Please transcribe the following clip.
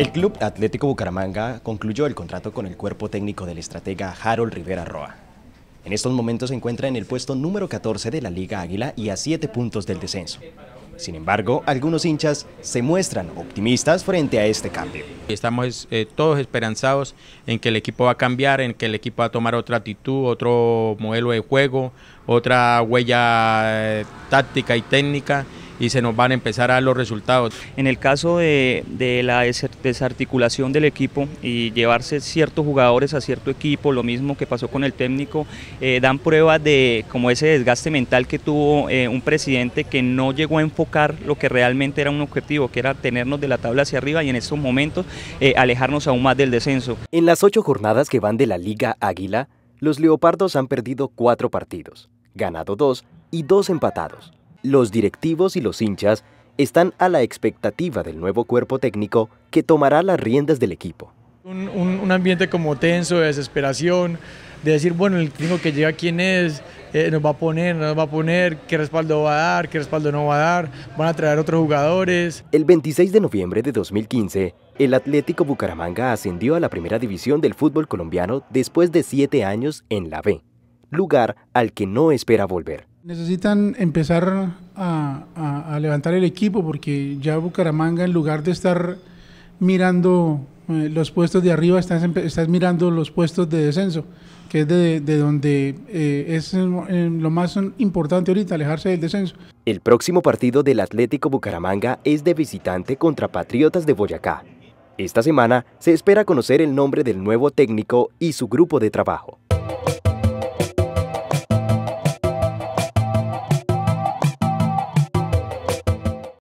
El Club Atlético Bucaramanga concluyó el contrato con el cuerpo técnico del estratega Harold Rivera Roa. En estos momentos se encuentra en el puesto número 14 de la Liga Águila y a 7 puntos del descenso. Sin embargo, algunos hinchas se muestran optimistas frente a este cambio. Estamos eh, todos esperanzados en que el equipo va a cambiar, en que el equipo va a tomar otra actitud, otro modelo de juego, otra huella eh, táctica y técnica y se nos van a empezar a dar los resultados. En el caso de, la desarticulación del equipo y llevarse ciertos jugadores a cierto equipo, lo mismo que pasó con el técnico, eh, dan prueba de como ese desgaste mental que tuvo eh, un presidente que no llegó a enfocar lo que realmente era un objetivo, que era tenernos de la tabla hacia arriba y en estos momentos eh, alejarnos aún más del descenso. En las ocho jornadas que van de la Liga Águila, los Leopardos han perdido cuatro partidos, ganado dos y dos empatados. Los directivos y los hinchas están a la expectativa del nuevo cuerpo técnico que tomará las riendas del equipo. Un, ambiente como tenso, de desesperación, de decir, bueno, el técnico que llega, ¿quién es? Eh, ¿Nos va a poner? ¿Nos va a poner? ¿Qué respaldo va a dar? ¿Qué respaldo no va a dar? ¿Van a traer otros jugadores? El 26 de noviembre de 2015, el Atlético Bucaramanga ascendió a la primera división del fútbol colombiano después de siete años en la B, lugar al que no espera volver. Necesitan empezar a, levantar el equipo porque ya Bucaramanga, en lugar de estar mirando eh, los puestos de arriba, estás, mirando los puestos de descenso, que es de, donde eh, es eh, lo más importante ahorita, alejarse del descenso. El próximo partido del Atlético Bucaramanga es de visitante contra Patriotas de Boyacá. Esta semana se espera conocer el nombre del nuevo técnico y su grupo de trabajo.